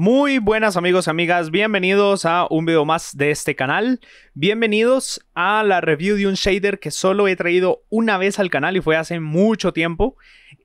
Muy buenas amigos y amigas, bienvenidos a un video más de este canal. Bienvenidos a la review de un shader que solo he traído una vez al canal y fue hace mucho tiempo.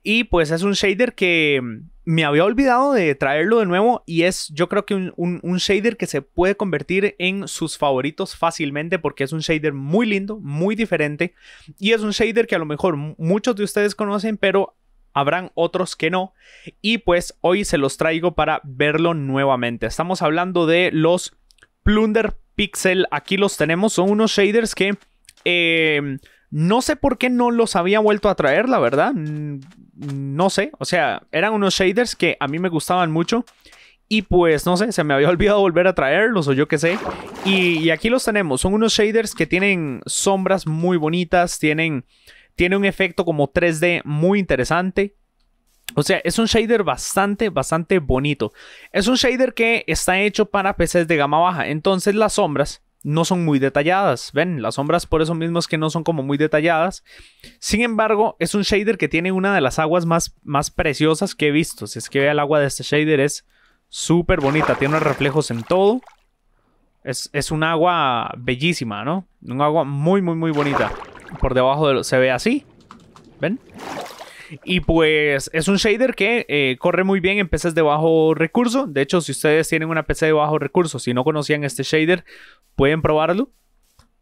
Y pues es un shader que me había olvidado de traerlo de nuevo y es yo creo que un, shader que se puede convertir en sus favoritos fácilmente porque es un shader muy lindo, muy diferente y es un shader que a lo mejor muchos de ustedes conocen pero habrán otros que no. Y pues hoy se los traigo para verlo nuevamente. Estamos hablando de los Plunder Pixel. Aquí los tenemos. Son unos shaders que em, no sé por qué no los había vuelto a traer, la verdad. Mm, no sé. O sea, eran unos shaders que a mí me gustaban mucho. Y pues no sé, se me había olvidado volver a traerlos o yo qué sé. y, aquí los tenemos. Son unos shaders que tienen sombras muy bonitas, tienen tiene un efecto como 3D muy interesante. O sea, es un shader bastante, bastante bonito. Es un shader que está hecho para PCs de gama baja. Entonces las sombras no son muy detalladas. Ven, las sombras por eso mismo es que no son como muy detalladas. Sin embargo, es un shader que tiene una de las aguas más, más preciosas que he visto. Si es que vea el agua de este shader es súper bonita. Tiene reflejos en todo. Es, es un agua bellísima, ¿no? Un agua muy, muy, muy bonita por debajo de se ve así. ¿Ven? Y pues es un shader que eh, corre muy bien en PCs de bajo recurso. De hecho, si ustedes tienen una PC de bajo recurso, si no conocían este shader, pueden probarlo.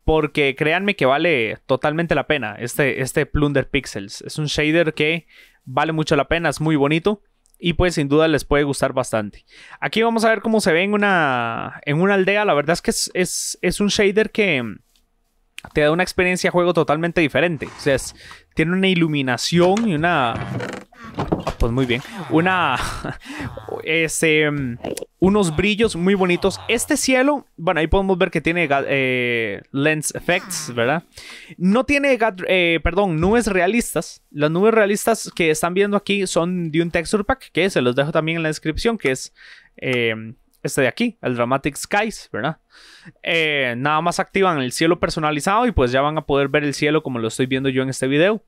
Porque créanme que vale totalmente la pena este, este Plunder Pixels. Es un shader que vale mucho la pena, es muy bonito. Y pues sin duda les puede gustar bastante. Aquí vamos a ver cómo se ve en una, en una aldea. La verdad es que es, es un shader que te da una experiencia de juego totalmente diferente. O sea, tiene una iluminación y una. pues muy bien. Una. Ese, em, unos brillos muy bonitos. Este cielo, bueno, ahí podemos ver que tiene eh, lens effects, ¿verdad? No tiene, eh, perdón, nubes realistas. Las nubes realistas que están viendo aquí son de un texture pack que se los dejo también en la descripción, que es eh, este de aquí, el Dramatic Skies, ¿verdad? Eh, nada más activan el cielo personalizado y pues ya van a poder ver el cielo como lo estoy viendo yo en este video.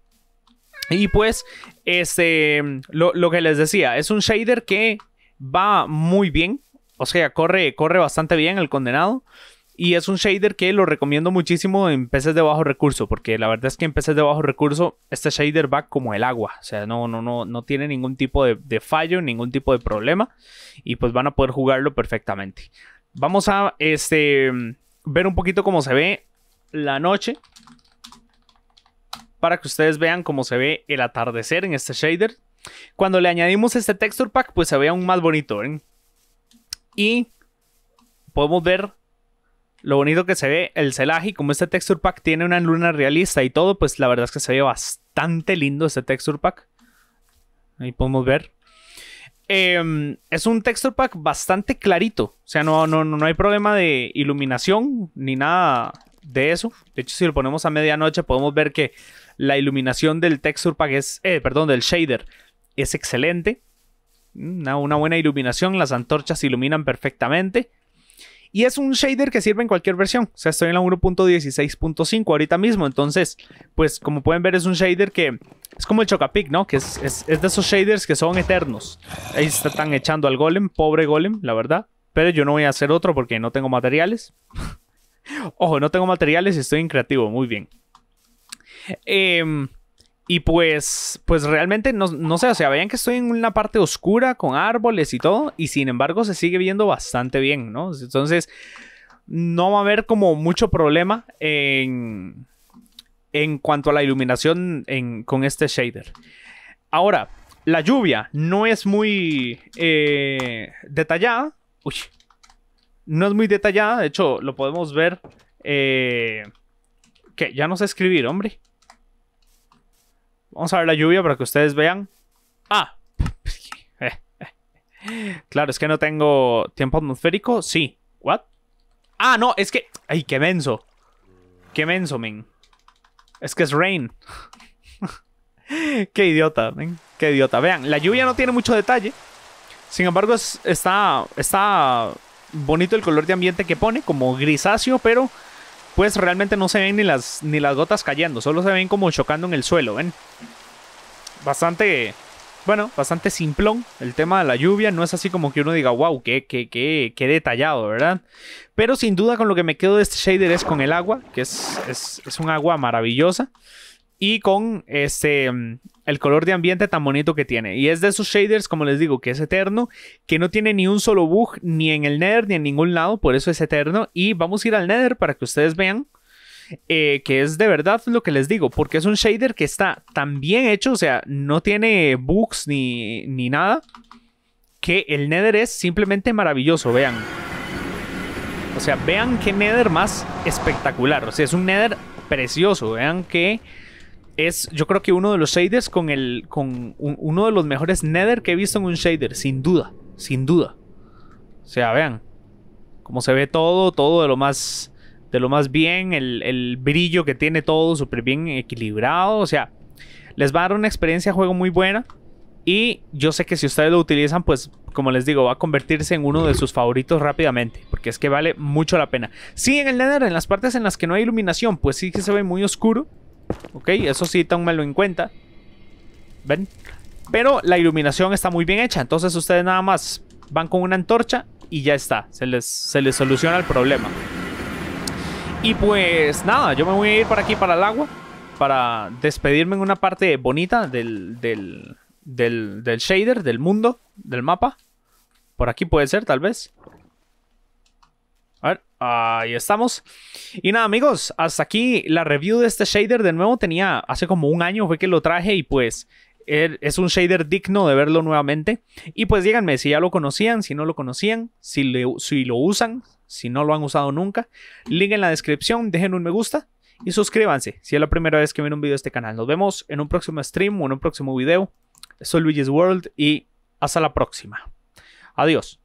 Y pues, este, lo, que les decía, es un shader que va muy bien, o sea, corre, corre bastante bien el condenado. Y es un shader que lo recomiendo muchísimo en peces de bajo recurso, porque la verdad es que en peces de bajo recurso este shader va como el agua, o sea, no, no, no, no tiene ningún tipo de, fallo, ningún tipo de problema, y pues van a poder jugarlo perfectamente. Vamos a este, ver un poquito cómo se ve la noche, para que ustedes vean cómo se ve el atardecer en este shader. Cuando le añadimos este texture pack, pues se ve aún más bonito, Y podemos ver lo bonito que se ve el celaje y como este texture pack tiene una luna realista y todo, pues la verdad es que se ve bastante lindo este texture pack. Ahí podemos ver. Em, es un texture pack bastante clarito. O sea, no, no, hay problema de iluminación ni nada de eso. De hecho, si lo ponemos a medianoche, podemos ver que la iluminación del texture pack es, eh, perdón, del shader es excelente. Mm, una buena iluminación, las antorchas iluminan perfectamente. Y es un shader que sirve en cualquier versión. O sea, estoy en la 1.16.5 ahorita mismo. Entonces, pues como pueden ver, es un shader que es como el Chocapic, ¿no? Que es, de esos shaders que son eternos. Ahí se están echando al golem, pobre golem, la verdad. Pero yo no voy a hacer otro porque no tengo materiales. Ojo, no tengo materiales y estoy en creativo, muy bien. Eh, y pues, pues realmente no, sé, o sea, vean que estoy en una parte oscura con árboles y todo, y sin embargo se sigue viendo bastante bien, ¿no? Entonces, no va a haber como mucho problema en, cuanto a la iluminación con este shader. Ahora, la lluvia no es muy eh, detallada. Uy, no es muy detallada, de hecho, lo podemos ver. Eh, que ya no sé escribir, hombre. Vamos a ver la lluvia para que ustedes vean. Ah. Eh, eh. Claro, es que no tengo tiempo atmosférico. Sí. ¿What? Ah, no, es que... Ay, qué menso. Qué menso, men. Es que es rain. qué idiota, men. Qué idiota. Vean, la lluvia no tiene mucho detalle. Sin embargo, está, está bonito el color de ambiente que pone, como grisáceo, pero pues realmente no se ven ni las, ni las gotas cayendo, solo se ven como chocando en el suelo, ¿ven? Bastante, bueno, bastante simplón el tema de la lluvia, no es así como que uno diga, wow, qué, qué, qué, qué detallado, ¿verdad? Pero sin duda con lo que me quedo de este shader es con el agua, que es, es, es un agua maravillosa y con este mm, el color de ambiente tan bonito que tiene. Y es de esos shaders, como les digo, que es eterno, que no tiene ni un solo bug ni en el Nether ni en ningún lado, por eso es eterno. Y vamos a ir al Nether para que ustedes vean. Eh, que es de verdad lo que les digo, porque es un shader que está tan bien hecho, o sea, no tiene bugs ni, ni nada, que el Nether es simplemente maravilloso, vean. O sea, vean qué Nether más espectacular, o sea, es un Nether precioso, vean que es, yo creo que uno de los shaders con el. con uno de los mejores nether que he visto en un shader, sin duda. Sin duda. O sea, vean. Como se ve todo, todo de lo más. De lo más bien, el, el brillo que tiene todo, súper bien equilibrado. O sea, les va a dar una experiencia de juego muy buena. Y yo sé que si ustedes lo utilizan, pues como les digo, va a convertirse en uno de sus favoritos rápidamente, porque es que vale mucho la pena. Sí, en el Nether, en las partes en las que no hay iluminación, pues sí que se ve muy oscuro, Ok, eso sí, tómenlo en cuenta. ¿Ven? Pero la iluminación está muy bien hecha. Entonces ustedes nada más van con una antorcha y ya está. Se les, se les soluciona el problema. Y pues nada, yo me voy a ir para aquí, para el agua. Para despedirme en una parte bonita del, del, del, del shader, del mundo, del mapa. Por aquí puede ser, tal vez. Ahí estamos. Y nada, amigos, hasta aquí la review de este shader. De nuevo, tenía hace como un año fue que lo traje y pues er, es un shader digno de verlo nuevamente. Y pues díganme si ya lo conocían, si no lo conocían, si, lo usan, si no lo han usado nunca. Link en la descripción, dejen un me gusta y suscríbanse si es la primera vez que ven un video de este canal. Nos vemos en un próximo stream o en un próximo video. Soy Luigi's World y hasta la próxima. Adiós.